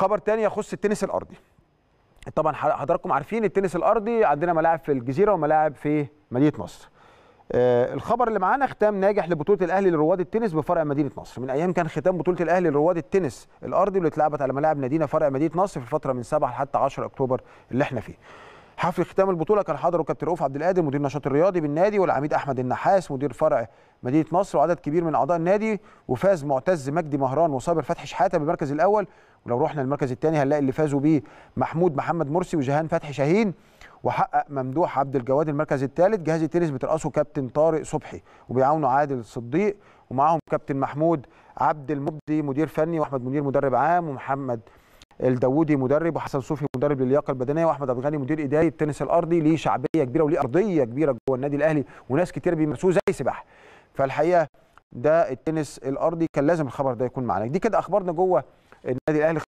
خبر تاني يخص التنس الارضي طبعا حضراتكم عارفين التنس الارضي عندنا ملاعب في الجزيره وملاعب في مدينه نصر آه، الخبر اللي معانا ختام ناجح لبطوله الاهلي لرواد التنس بفرع مدينه نصر من ايام كان ختام بطوله الاهلي لرواد التنس الارضي واللي اتلعبت على ملاعب نادينا فرع مدينه نصر في الفتره من 7 لحتى 10 اكتوبر اللي احنا فيه حفل ختام البطوله كان حضره كابتن رؤوف عبد القادر مدير النشاط الرياضي بالنادي والعميد احمد النحاس مدير فرع مدينه نصر وعدد كبير من اعضاء النادي وفاز معتز مجدي مهران وصابر فتحي شحاته بالمركز الاول ولو رحنا للمركز الثاني هنلاقي اللي فازوا بيه محمود محمد مرسي وجهان فتحي شاهين وحقق ممدوح عبد الجواد المركز الثالث جهاز التنس بترأسه كابتن طارق صبحي وبيعاونه عادل صديق ومعاهم كابتن محمود عبد المبدي مدير فني واحمد منير مدرب عام ومحمد الداوودي مدرب وحسن صوفي مدرب للياقه البدنيه واحمد عبد الغني مدير اداري التنس الارضي ليه شعبيه كبيره وليه ارضيه كبيره جوه النادي الاهلي وناس كتير بيمارسوه زي سباحه فالحقيقه ده التنس الارضي كان لازم الخبر ده يكون معانا دي كده اخبارنا جوه النادي الاهلي